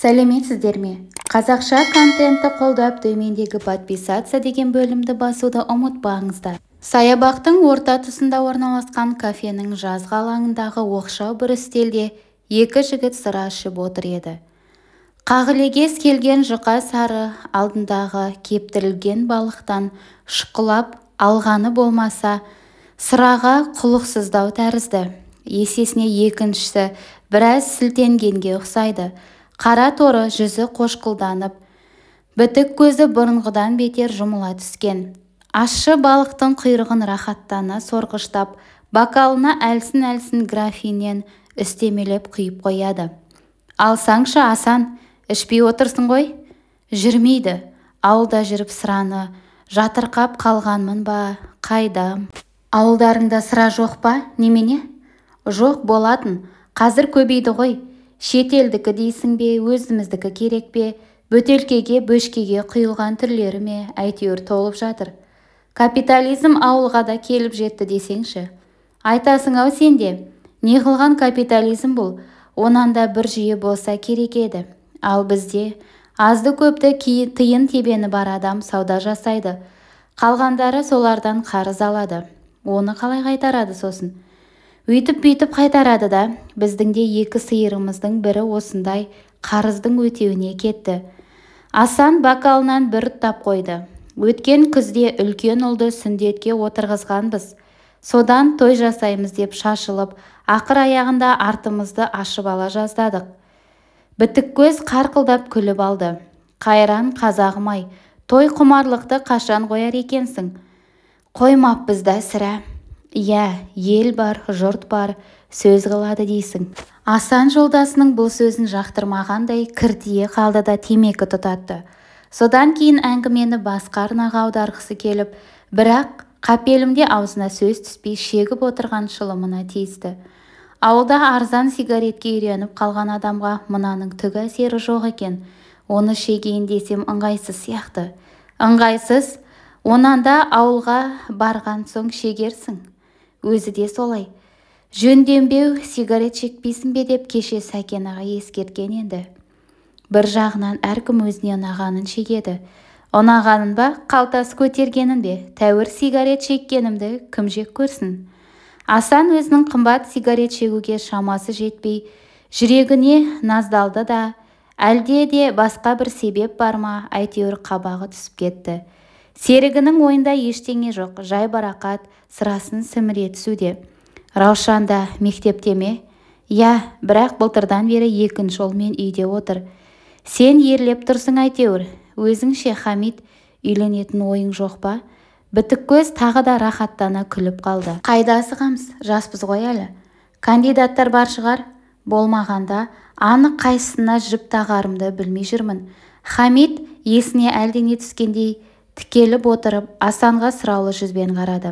сәлеметсіздер ме қазақша контентті қолдап төмендегі подписаться деген бөлімді басуды ұмытпаңыздар саябақтың орта тұсында орналасқан кафенің жазғы алаңындағы оқшау бір үстелде екі жігіт сыра ішіп отыр еді Қағылегес келген жұқа сары алдындағы кептірілген балықтан шұқылап алғаны болмаса сыраға құлықсыздау тәрізді есесіне екіншісі біраз сілтенгенге ұқсайды қара торы жүзі қошқылданып бітік көзі бұрынғыдан бетер жұмыла түскен ащы балықтың құйрығын рахаттана сорғыштап бокалына әлсін-әлсін графинен үстемелеп құйып қояды алсаңшы асан ішпей отырсың ғой жүрмейді ауылда жүріп сыраны жатырқап қалғанмын ба қайда? ауылдарыңда сыра жоқ па немене жоқ болатын қазір көбейді ғой шетелдікі дейсің бе өзіміздікі керек пе бөтелкеге бөшкеге құйылған түрлері ме әйтеуір толып жатыр капитализм ауылға да келіп жетті десеңші айтасың-ау сен де қылған капитализм бұл онан да бір жүйе болса керек еді ал бізде азды көпті тиын тебені бар адам сауда жасайды қалғандары солардан қарыз алады оны қалай қайтарады сосын өйтіп бүйтіп қайтарады да біздің де екі сиырымыздың бірі осындай қарыздың өтеуіне кетті асан бокалынан бір ұттап қойды өткен күзде үлкен ұлды сүндетке отырғызғанбыз содан той жасаймыз деп шашылып ақыр аяғында артымызды ашып ала жаздадық Бітік көз қарқылдап күліп алды қайран қазағым той құмарлықты қашан қояр екенсің қоймаппыз да сірә иә ел бар жұрт бар сөз қылады дейсің асан жолдасының бұл сөзін жақтырмағандай кіртие қалды да темекі тұтатты содан кейін әңгімені басқа арнаға аударғысы келіп бірақ қапелімде аузына сөз түспей шегіп отырған шылымына тиісті ауылда арзан сигаретке үйреніп қалған адамға мынаның түк әсері жоқ екен оны шегейін десем ыңғайсыз сияқты ыңғайсыз онан да ауылға барған соң шегерсің өзі де солай жөнденбеу сигарет шекпейсің бе деп кеше сәкен аға ескерткен енді бір жағынан әркім өзіне ұнағанын шегеді ұнағанын ба қалтасы көтергенін бе тәуір сигарет шеккенімді кім жек көрсін асан өзінің қымбат сигарет шегуге шамасы жетпей жүрегіне наздалды да әлде де басқа бір себеп бар ма әйтеуір қабағы түсіп кетті серігінің ойында ештеңе жоқ жайбарақат сырасын сіміре түсуде раушан да мектепте ме иә бірақ былтырдан бері екінші ұлмен үйде отыр сен ерлеп тұрсың әйтеуір өзің ше хамид үйленетін ойың жоқ па бітік көз тағы да рахаттана күліп қалды қайда асығамыз жаспыз ғой әлі кандидаттар бар шығар болмағанда анық қайсысына жіп тағарымды білмей жүрмін хамид есіне әлдене түскендей тікеліп отырып асанға сұраулы жүзбен қарады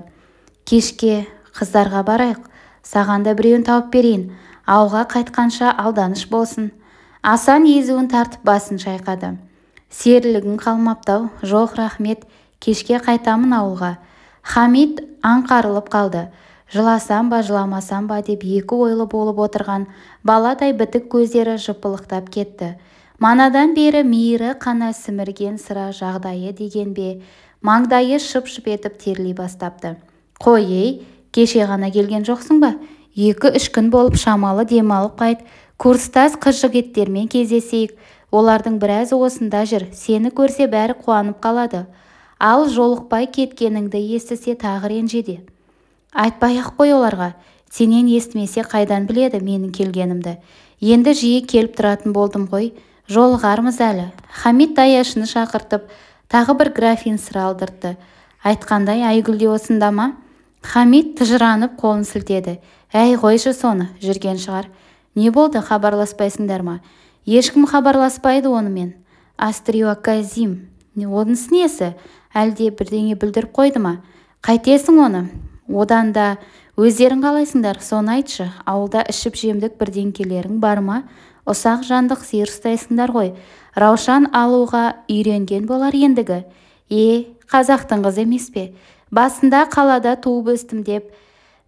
кешке қыздарға барайық саған да біреуін тауып берейін ауға қайтқанша алданыш болсын асан езуін тартып басын шайқады серілігің қалмаптау жоқ рахмет кешке қайтамын ауылға хамид аңқарылып қалды жыласам ба жыламасам ба деп екі ойлы болып отырған баладай бітік көздері жыпылықтап кетті манадан бері мейірі қана сімірген сыра жағдайы деген бе маңдайы шып-шып етіп терлей бастапты қой ей кеше ғана келген жоқсың ба екі-үш күн болып шамалы демалып қайт курстас қыз-жігіттермен кездесейік олардың біразы осында жүр сені көрсе бәрі қуанып қалады ал жолықпай кеткеніңді естісе тағы ренжиді айтпай-ақ қой оларға сенен естімесе қайдан біледі менің келгенімді енді жиі келіп тұратын болдым ғой жолығармыз әлі хамит даяшыны шақыртып тағы бір графин сыр айтқандай айгүл де осында ма хамит тыжыранып қолын сілтеді әй қойшы соны жүрген шығар не болды хабарласпайсыңдар ма ешкім хабарласпайды онымен астрио казим онысы несі әлде бірдеңе бүлдіріп қойды ма қайтесің оны одан да өздерің қалайсыңдар соны айтшы ауылда ішіп жемдік бірдеңкелерің бар ма ұсақ жандық сиыр ұстайсыңдар ғой раушан алуға үйренген болар ендігі е қазақтың қызы емес пе басында қалада туып өстім деп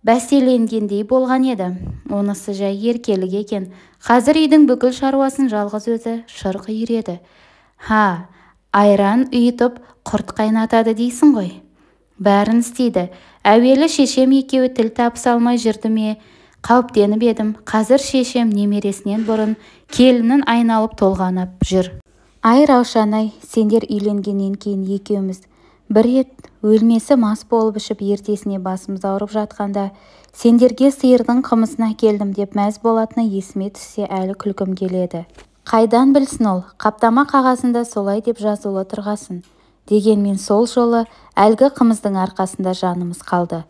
бәселенгендей болған еді онысы жай еркелік екен қазір үйдің бүкіл шаруасын жалғыз өзі шырқ үйреді ха айран ұйытып құрт қайнатады дейсің ғой бәрін істейді әуелі шешем екеуі тіл табыса алмай жүрді ме қауіптеніп едім қазір шешем немересінен бұрын келінін айналып толғанып жүр ай раушанай сендер үйленгеннен кейін екеуміз бір рет өлмесі мас болып ішіп ертесіне басымыз ауырып жатқанда сендерге сиырдың қымысына әкелдім деп мәз болатыны есіме түссе әлі күлкім келеді қайдан білсін ол қаптама қағазында солай деп жазулы тұрғасын дегенмен сол жолы әлгі қымыздың арқасында жанымыз қалды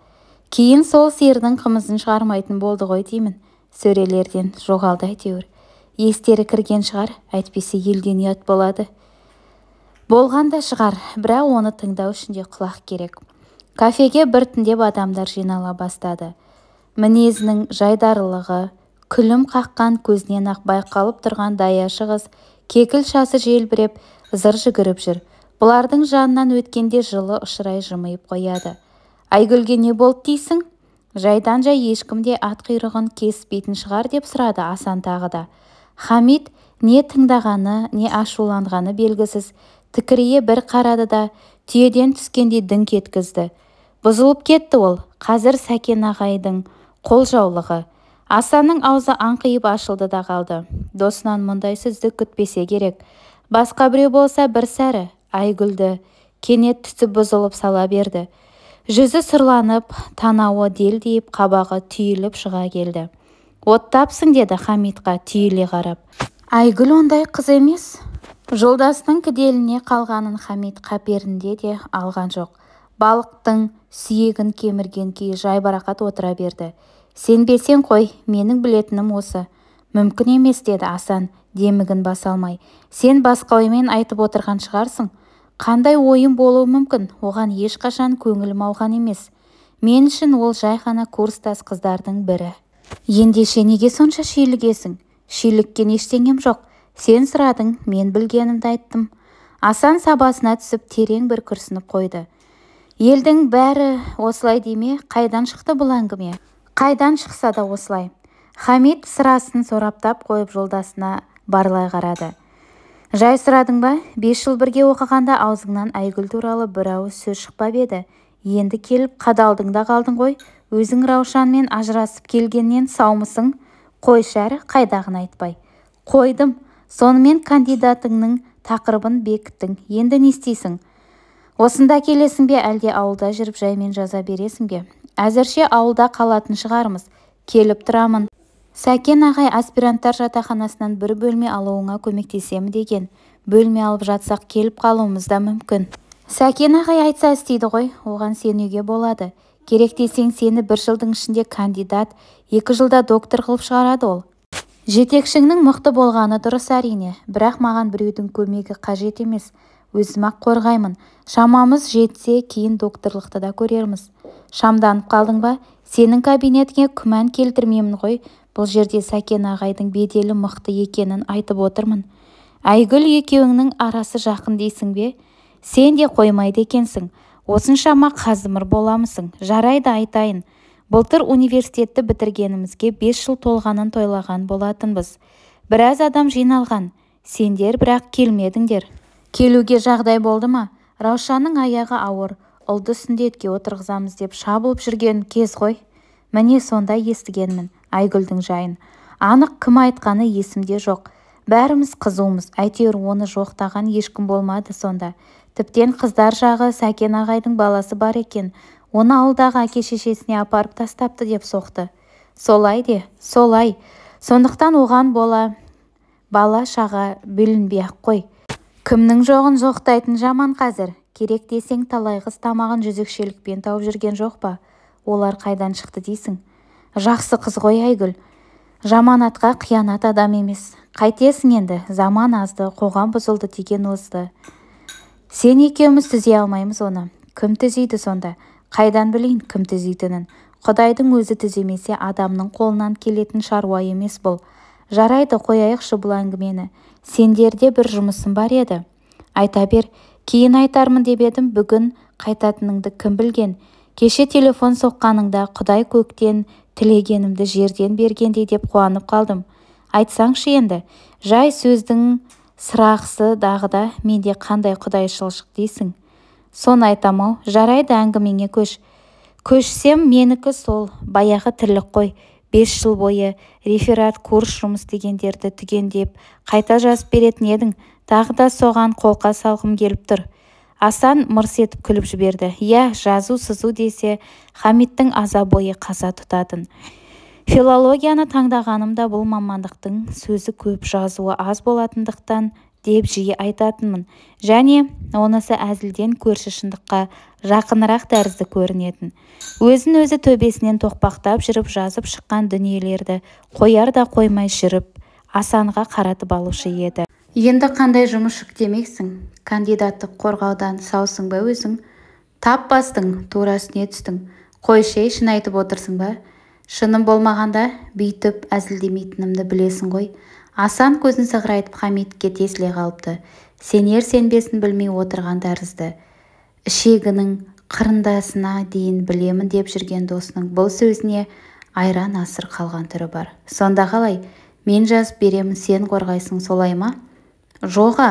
кейін сол сиырдың қымызын шығармайтын болды ғой деймін сөрелерден жоғалды әйтеуір естері кірген шығар әйтпесе елден ұят болады болған да шығар бірақ оны тыңдау үшін де құлақ керек кафеге бір біртіндеп адамдар жинала бастады мінезінің жайдарылығы күлім қаққан көзінен-ақ байқалып тұрған даяшы қыз кекіл шасы желбіреп зыр жүгіріп жүр бұлардың жанынан өткенде жылы ұшырай жымиып қояды айгүлге не болды дейсің жайдан-жай ешкімде ат құйрығын кеспейтін шығар деп сұрады асан тағы да не тыңдағаны не ашуланғаны белгісіз тікірее бір қарады да түйеден түскендей дін еткізді бұзылып кетті ол қазір сәкен ағайдың қол жаулығы. асанның аузы аңқиып ашылды да қалды досынан мұндай сізді күтпесе керек басқа біреу болса бір сәрі айгүлді кенет түсіп бұзылып сала берді жүзі сырланып, танауы делдиіп қабағы түйіліп шыға келді оттапсың деді хамитқа түйіле қарап айгүл ондай қыз емес Жолдастың кіделіне қалғанын хамит қаперінде де алған жоқ балықтың сүйегін кемірген күйі жайбарақат отыра берді сенбесең қой менің білетінім осы мүмкін емес деді асан демігін баса алмай сен басқа оймен айтып отырған шығарсың қандай ойым болуы мүмкін оған ешқашан көңілім ауған емес мен үшін ол жай ғана курстас қыздардың бірі ендеше неге сонша шиілігесің. Шиіліккен ештеңем жоқ сен сұрадың мен білгенімді айттым асан сабасына түсіп терең бір күрсініп қойды елдің бәрі осылай деме қайдан шықты бұл әңгіме қайдан шықса да осылай хамид сырасын сораптап қойып жолдасына барлай қарады жай сұрадың ба бес жыл бірге оқығанда аузыңнан айгүл туралы бір ауыз сөз шықпап еді енді келіп қадалдың да қалдың ғой өзің раушанмен ажырасып келгеннен саумысың қой әрі қайдағын айтпай қойдым сонымен кандидатыңның тақырыбын бекіттің енді не істейсің осында келесің бе әлде ауылда жүріп жаймен жаза бересің бе әзірше ауылда қалатын шығармыз келіп тұрамын сәкен ағай аспиранттар жатақханасынан бір бөлме алуыңа көмектесемін деген бөлме алып жатсақ келіп қалуымыз да мүмкін сәкен ағай айтса істейді ғой оған сенуге болады керек десең сені бір жылдың ішінде кандидат екі жылда доктор қылып шығарады ол жетекшіңнің мықты болғаны дұрыс әрине бірақ маған біреудің көмегі қажет емес өзім-ақ қорғаймын шамамыз жетсе кейін докторлықты да көрерміз шамданып қалдың ба сенің кабинетіңе күмән келтірмеймін ғой бұл жерде сәкен ағайдың беделі мықты екенін айтып отырмын айгүл екеуіңнің арасы жақын дейсің бе сен де қоймайды екенсің осыншама қазымыр боламысың жарайды айтайын былтыр университетті бітіргенімізге бес жыл толғанын тойлаған болатынбыз біраз адам жиналған сендер бірақ келмедіңдер келуге жағдай болды ма раушанның аяғы ауыр ұлды сүндетке отырғызамыз деп шабылып жүрген кез ғой міне сонда естігенмін айгүлдің жайын анық кім айтқаны есімде жоқ бәріміз қызумыз әйтеуір оны жоқтаған ешкім болмады сонда тіптен қыздар жағы сәкен ағайдың баласы бар екен оны ауылдағы әке-шешесіне апарып тастапты деп соқты солай де солай сондықтан оған бола бала-шаға бүлінбей-ақ қой кімнің жоғын жоқтайтын жаман қазір керек десең талай қыз тамағын жүзікшелікпен тауып жүрген жоқ па олар қайдан шықты дейсің жақсы қыз ғой айгүл жаман атқа қиянат адам емес қайтесің енді заман азды қоғам бұзылды деген осы сен екеуміз түзе алмаймыз оны кім түзейді сонда қайдан білейін кім түзейтінін құдайдың өзі түземесе адамның қолынан келетін шаруа емес бұл жарайды қояйықшы бұл әңгімені сендерде бір жұмысым бар еді айта бер кейін айтармын деп едім бүгін қайтатыныңды кім білген кеше телефон соққаныңда құдай көктен тілегенімді жерден бергендей деп қуанып қалдым айтсаңшы енді жай сөздің дағы да менде қандай құдайшылшық дейсің соны айтам-ау жарайды әңгімеңе көш көшсем менікі сол баяғы тірлік қой бес жыл бойы реферат курс жұмыс дегендерді түгендеп қайта жазып беретін едің тағы да соған қолқа салғым келіп тұр асан мырс етіп күліп жіберді иә жазу сызу десе хамиттің аза бойы қаза тұтатын филологияны таңдағанымда бұл мамандықтың сөзі көп жазуы аз болатындықтан деп жиі айтатынмын және онысы әзілден көрші шындыққа жақынырақ тәрізді көрінетін өзін өзі төбесінен тоқпақтап жүріп жазып шыққан дүниелерді қояр да қоймай жүріп асанға қаратып алушы еді енді қандай жұмыс жүктемексің кандидаттық қорғаудан саусың ба өзің тап бастың тура үстіне түстің қойшы ей шын айтып отырсың ба шыным болмағанда бүйтіп әзілдемейтінімді білесің ғой асан көзін сығырайтып хамитке тесіле қалыпты сенер-сенбесін білмей отырған тәрізді ішегінің қырындасына дейін білемін деп жүрген досының бұл сөзіне айран асыр қалған түрі бар сонда қалай мен жазып беремін сен қорғайсың солай ма жоға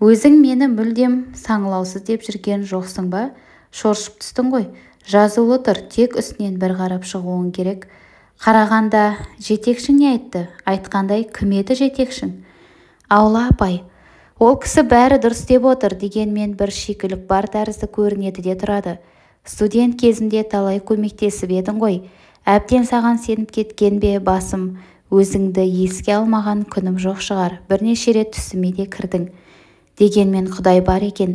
өзің мені мүлдем саңылаусыз деп жүрген жоқсың ба шоршып түстің ғой жазулы тұр тек үстінен бір қарап шығуың керек қарағанда жетекшің не айтты айтқандай кім еді жетекшің аула апай ол кісі бәрі дұрыс деп отыр дегенмен бір шикілік бар тәрізді көрінеді де тұрады студент кезімде талай көмектесіп едің ғой әбден саған сеніп кеткен бе басым өзіңді еске алмаған күнім жоқ шығар бірнеше рет түсіме де кірдің дегенмен құдай бар екен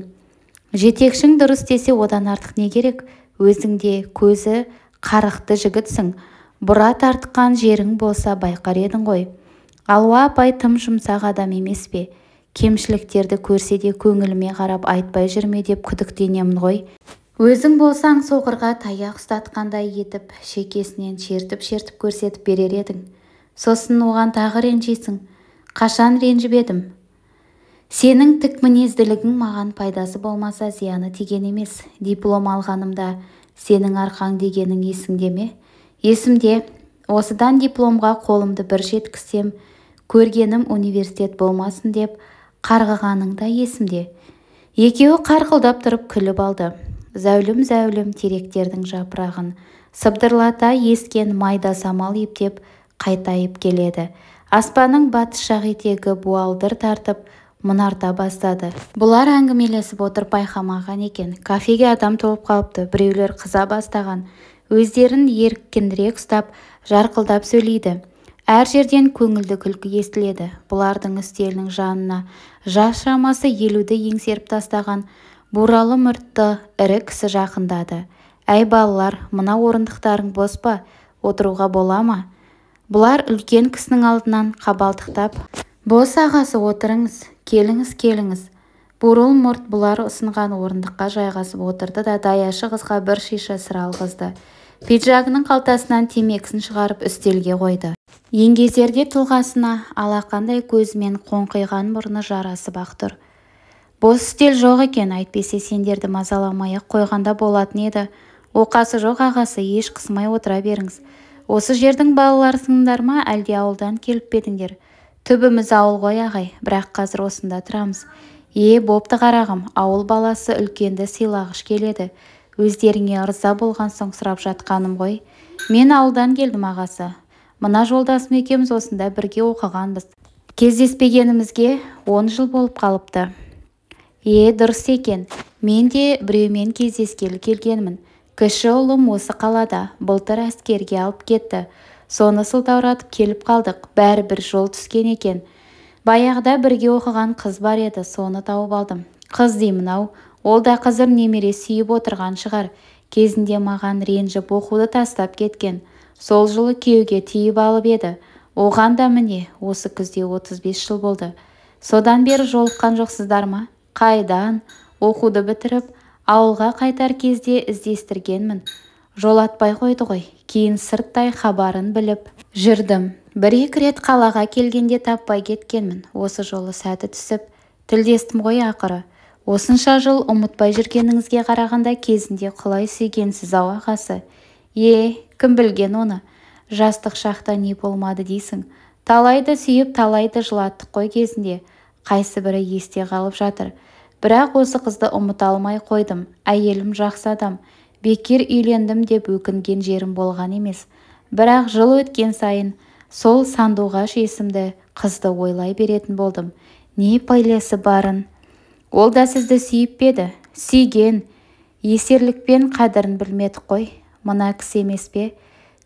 жетекшің дұрыс десе одан артық не керек өзіңде көзі қарықты жігітсің бұра тартқан жерің болса байқар едің ғой алуа апай тым жұмсақ адам емес пе кемшіліктерді көрсе де көңіліме қарап айтпай жүр ме деп күдіктенемін ғой өзің болсаң соқырға таяқ ұстатқандай етіп шекесінен шертіп-шертіп көрсетіп берер едің сосын оған тағы ренжисің қашан ренжіп едім сенің тік мінезділігің маған пайдасы болмаса зияны тиген емес диплом алғанымда сенің арқаң дегенің есіңде ме есімде осыдан дипломға қолымды бір жеткізсем көргенім университет болмасын деп қарғығаның да есімде екеуі қарқылдап тұрып күліп алды зәулім-зәулім теректердің жапырағын сыбдырлата ескен майда самал ептеп қайтайып келеді аспанның батыс жақ етегі буалдыр тартып мұнарта бастады бұлар әңгімелесіп отырып байқамаған екен кафеге адам толып қалыпты біреулер қыза бастаған өздерін еркінірек ұстап жарқылдап сөйлейді әр жерден көңілді күлкі естіледі бұлардың үстелінің жанына жас шамасы елуді еңсеріп тастаған буралы мұртты ірі кісі жақындады әй балалар мына орындықтарың бос па отыруға бола ма бұлар үлкен кісінің алдынан қабалтықтап бос ағасы отырыңыз келіңіз келіңіз бурыл мұрт бұлар ұсынған орындыққа жайғасып отырды да даяшы қызға бір шиша сыра алғызды пиджагының қалтасынан темекісін шығарып үстелге қойды еңгезерде тұлғасына алақандай көзімен қоңқиған мұрны жарасып ақ тұр бос үстел жоқ екен әйтпесе сендерді мазаламай-ақ қойғанда болатын еді оқасы жоқ ағасы еш қысмай отыра беріңіз осы жердің балаларысыңдар ма әлде ауылдан келіп пе түбіміз ауыл ғой ағай бірақ қазір осында тұрамыз е бопты қарағым ауыл баласы үлкенді сыйлағыш келеді өздеріңе ырза болған соң сұрап жатқаным ғой мен ауылдан келдім ағасы мына жолдасым екеуміз осында бірге оқығанбыз кездеспегенімізге он жыл болып қалыпты е дұрыс екен мен де біреумен кездескелі келгенмін кіші ұлым осы қалада былтыр әскерге алып кетті соны сылтауратып келіп қалдық бәрі бір жол түскен екен баяғыда бірге оқыған қыз бар еді соны тауып алдым қыз деймін-ау ол да қазір немере сүйіп отырған шығар кезінде маған ренжіп оқуды тастап кеткен сол жылы күйеуге тиіп алып еді оған да міне осы күзде 35 жыл болды содан бері жолыққан жоқсыздар ма қайдан оқуды бітіріп ауылға қайтар кезде іздестіргенмін жолатпай қойды ғой кейін сырттай хабарын біліп жүрдім бір-екі рет қалаға келгенде таппай кеткенмін осы жолы сәті түсіп тілдестім ғой ақыры осынша жыл ұмытпай жүргеніңізге қарағанда кезінде құлай сүйгенсіз-ау ағасы е кім білген оны жастық шақта не болмады дейсің талайды сүйіп талайды жылаттық қой кезінде қайсы бірі есте қалып жатыр бірақ осы қызды ұмыта алмай қойдым әйелім жақсы адам бекер үйлендім деп өкінген жерім болған емес бірақ жыл өткен сайын сол сандуғаш есімді қызды ойлай беретін болдым не пайлесі барын ол да сізді сүйіп пе еді сүйген есерлікпен қадірін білмедік қой мына кісі емес пе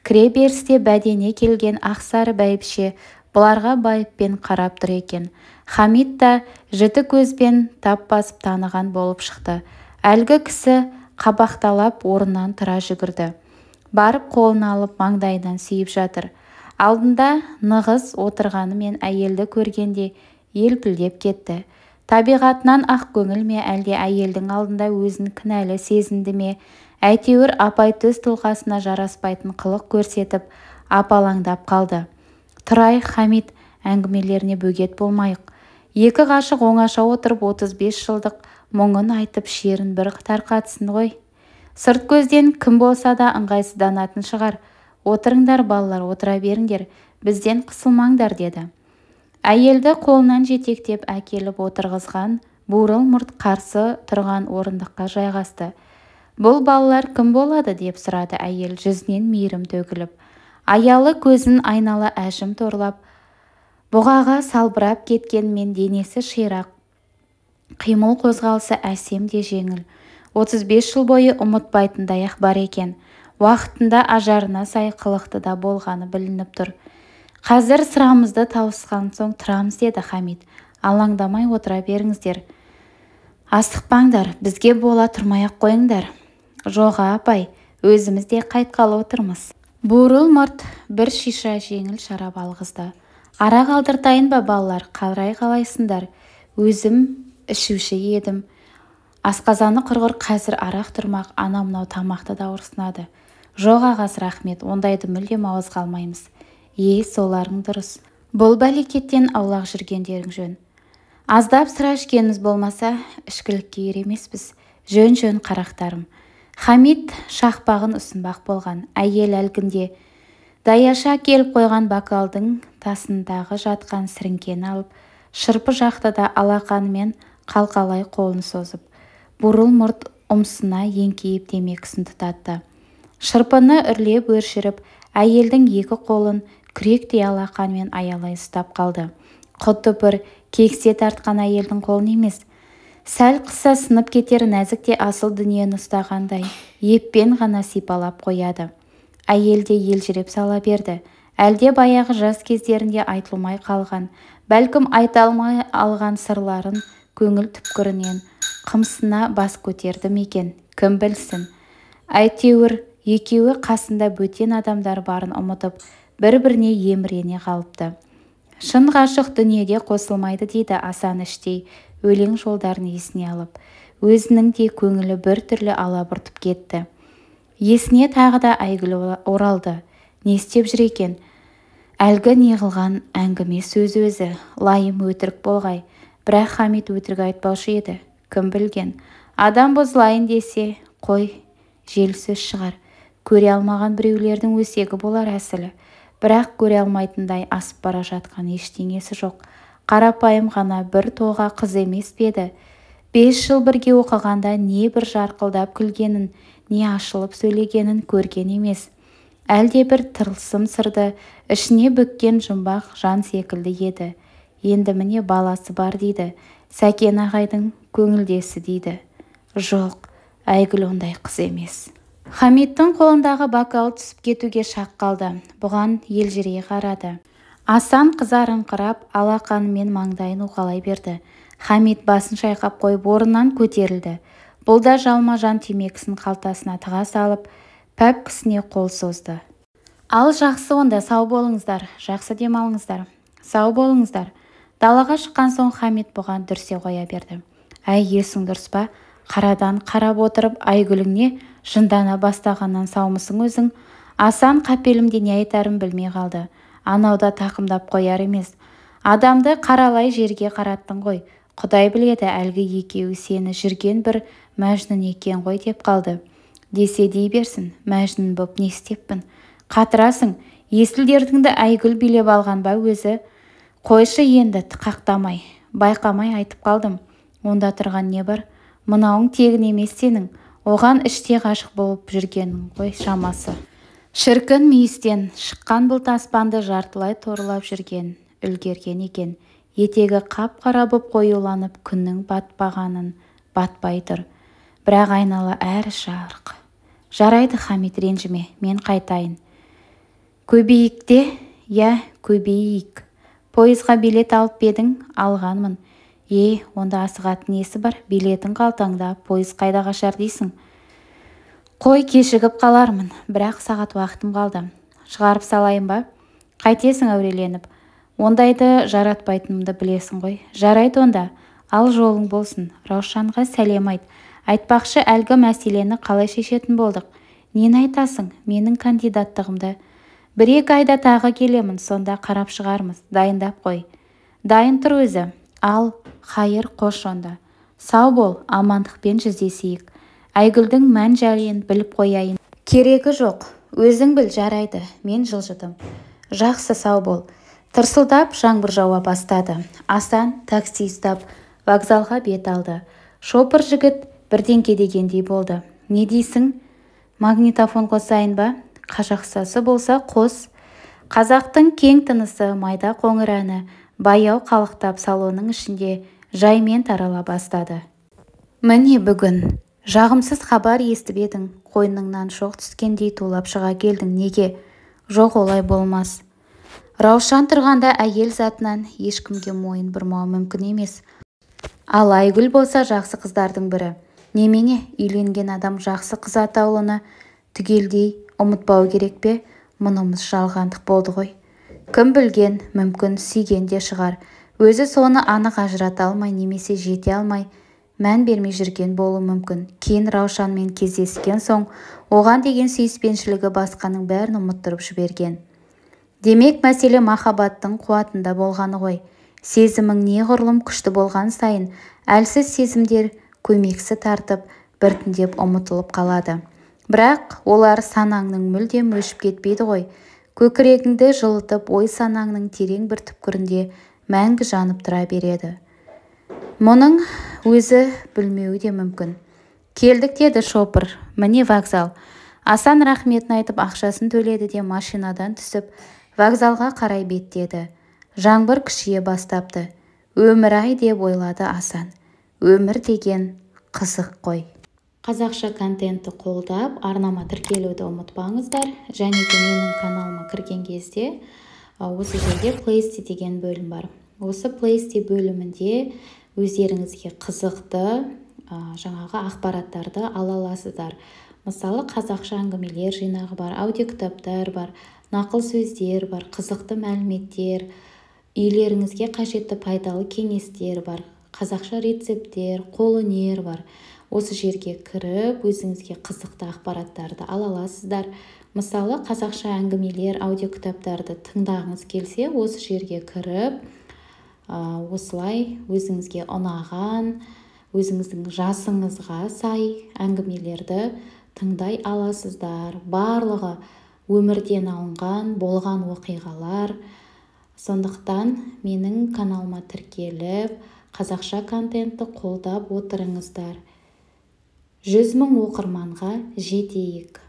берісте бәдене келген ақсары бәйбіше бұларға байыппен қарап тұр екен хамит та жіті көзбен тап басып таныған болып шықты әлгі кісі қабақталап орнынан тұра жүгірді барып қолын алып маңдайынан сүйіп жатыр алдында нығыз отырғанымен әйелді көргенде елпілдеп кетті табиғатынан көңіл ме әлде әйелдің алдында өзін кінәлі сезінді ме әйтеуір апай төс тұлғасына жараспайтын қылық көрсетіп апалаңдап қалды тұрай хамит әңгімелеріне бөгет болмайық екі ғашық оңаша отырып 35 жылдық мұңын айтып шерін бір тарқатсын ғой сырт көзден кім болса да ыңғайсызданатын шығар отырыңдар балалар отыра беріңдер бізден қысылмаңдар деді әйелді қолынан жетектеп әкеліп отырғызған бурыл мұрт қарсы тұрған орындыққа жайғасты бұл балалар кім болады деп сұрады әйел жүзінен мейірім төгіліп аялы көзін айнала әжім торлап бұғаға салбырап мен денесі ширақ қимыл қозғалысы әсем де жеңіл отыз бес жыл бойы ұмытпайтындай-ақ бар екен уақытында ажарына сай қылықты да болғаны білініп тұр қазір сырамызды тауысқан соң тұрамыз деді хамит алаңдамай отыра беріңіздер асықпаңдар бізге бола тұрмай-ақ қойыңдар жоға апай өзіміз де қайтқалы отырмыз бурыл мұрт бір шиша жеңіл шарап алғызды ара қалдыртайын ба балалар қарай қалайсыңдар өзім ішуші едім асқазаны құрғыр қазір арақ тұрмақ анау-мынау тамақты да ұрсынады жоқ ағас рахмет ондайды мүлдем ауызға алмаймыз е соларың дұрыс бұл бәлекеттен аулақ жүргендерің жөн аздап сыра ішкеніміз болмаса ішкілікке ер емеспіз жөн-жөн қарақтарым хамид шақпағын ұсынбақ болған әйел әлгінде Даяша келіп қойған бокалдың тасындағы жатқан сіріңкені алып шырпы жақты да алақанымен қалқалай қолын созып бурыл мұрт ұмсына еңкейіп темекісін тұтатты шырпыны үрлеп өршіріп әйелдің екі қолын күректей алақанымен аялай ұстап қалды құдды бір кексе тартқан әйелдің қолын емес сәл қысса сынып кетер нәзік те асыл дүниені ұстағандай еппен ғана сипалап қояды әйел де елжіреп сала берді әлде баяғы жас кездерінде айтылмай қалған бәлкім айта алмай алған сырларын көңіл түпкірінен қымсына бас көтерді екен кім білсін әйтеуір екеуі қасында бөтен адамдар барын ұмытып бір-біріне емірене қалыпты шын ғашық дүниеде қосылмайды дейді асан іштей өлең жолдарын есіне алып өзінің де көңілі бір түрлі алабұртып кетті есіне тағы да әйгілі оралды не істеп жүр екен әлгі неғылған әңгіме сөз өзі лайым өтірік болғай бірақ хамит өтірік айтпаушы еді кім білген адам бұзылайын десе қой жел сөз шығар көре алмаған біреулердің өсегі болар әсілі бірақ көре алмайтындай асып бара жатқан ештеңесі жоқ қарапайым ғана бір тоға қыз емес пе еді бес жыл бірге оқығанда не бір жарқылдап күлгенін не ашылып сөйлегенін көрген емес әлдебір тырылсым сырды ішіне бүккен жұмбақ жан секілді еді енді міне баласы бар дейді сәкен ағайдың көңілдесі дейді жоқ әйгүл ондай қыз емес хамиттің қолындағы бокал түсіп кетуге шақ қалды бұған елжірей қарады асан қызарыңқырап алақанымен маңдайын уқалай берді хамит басын шайқап қойып орнынан көтерілді бұл да жалма-жан темекісін қалтасына тыға салып пәп кісіне қол созды ал жақсы онда сау болыңыздар жақсы демалыңыздар сау болыңыздар далаға шыққан соң хамит бұған дүрсе қоя берді әй есің дұрыс па қарадан қарап отырып айгүліңе жындана бастағаннан саумысың өзің асан қапелімде не айтарын білмей қалды анау да тақымдап қояр емес адамды қаралай жерге қараттың ғой құдай біледі әлгі екеуі сені жүрген бір мәжнүн екен ғой деп қалды десе дей берсін мәжнүн боп не істеппін қатырасың есіл-дертіңді билеп алған ба өзі қойшы енді тықақтамай байқамай айтып қалдым онда тұрған не бар мынауың тегін емес сенің оған іште ғашық болып жүргенің ғой шамасы шіркін мейістен шыққан бұл таспанды жартылай торлап жүрген үлгерген екен етегі қап-қара боп қоюланып күннің батпағанын батпай тұр бірақ айнала әрі жарық жарайды хамит ренжіме мен қайтайын иә, көбейік те иә көбейейік пойызға билет алып па едің алғанмын е онда асығатын несі бар билетің қалтаңда пойыз қайда қашар дейсің қой кешігіп қалармын бірақ сағат уақытым қалды шығарып салайын ба қайтесің әуреленіп ондайды жаратпайтынымды білесің ғой жарайды онда ал жолың болсын раушанға сәлем айт айтпақшы әлгі мәселені қалай шешетін болдық нені айтасың менің кандидаттығымды бір-екі айда тағы келемін сонда қарап шығармыз дайындап қой дайын тұр өзі ал хайыр қош онда сау бол амандықпен жүздесейік айгүлдің мән-жайын біліп қояйын керегі жоқ өзің біл жарайды мен жылжыдым жақсы сау бол тырсылдап жаңбыр жауа бастады асан такси ұстап вокзалға бет алды шопыр жігіт бірдеңке дегендей болды не дейсің магнитофон қосайын ба қашақсасы болса қос қазақтың кең тынысы майда қоңыр әні баяу қалықтап салонның ішінде жаймен тарала бастады міне бүгін жағымсыз хабар естіп едің қойныңнан шоқ түскендей тулап шыға келдің неге жоқ олай болмас раушан тұрғанда әйел затынан ешкімге мойын бұрмау мүмкін емес ал айгүл болса жақсы қыздардың бірі немене үйленген адам жақсы қыз атаулыны түгелдей ұмытпау керек пе мұнымыз жалғандық болды ғой кім білген мүмкін сүйген де шығар өзі соны анық ажырата алмай немесе жете алмай мән бермей жүрген болуы мүмкін кейін раушанмен кездескен соң оған деген сүйіспеншілігі басқаның бәрін ұмыттырып жіберген демек мәселе махаббаттың қуатында болғаны ғой сезімің неғұрлым күшті болған сайын әлсіз сезімдер көмексі тартып біртіндеп ұмытылып қалады бірақ олар санаңның мүлдем өшіп кетпейді ғой көкірегіңді жылытып ой санаңның терең бір түпкірінде мәңгі жанып тұра береді мұның өзі білмеуі де мүмкін келдік деді шопыр міне вокзал асан рахметін айтып ақшасын төледі де машинадан түсіп вокзалға қарай беттеді жаңбыр күшейе бастапты өмір-ай деп ойлады асан өмір деген қызық қой қазақша контентті қолдап арнама тіркелуді ұмытпаңыздар және де менің каналыма кірген кезде осы жерде плейсти деген бөлім бар осы плейсти бөлімінде өздеріңізге қызықты жаңағы ақпараттарды ала аласыздар мысалы қазақша әңгімелер жинағы бар аудиокітаптар бар нақыл сөздер бар қызықты мәліметтер үйлеріңізге қажетті пайдалы кеңестер бар қазақша рецепттер, қолөнер бар осы жерге кіріп өзіңізге қызықты ақпараттарды ала аласыздар мысалы қазақша әңгімелер аудиокітаптарды тыңдағыңыз келсе осы жерге кіріп осылай өзіңізге ұнаған өзіңіздің жасыңызға сай әңгімелерді тыңдай аласыздар барлығы өмірден алынған болған оқиғалар сондықтан менің каналыма тіркеліп қазақша контентті қолдап отырыңыздар жүз мың оқырманға жетейік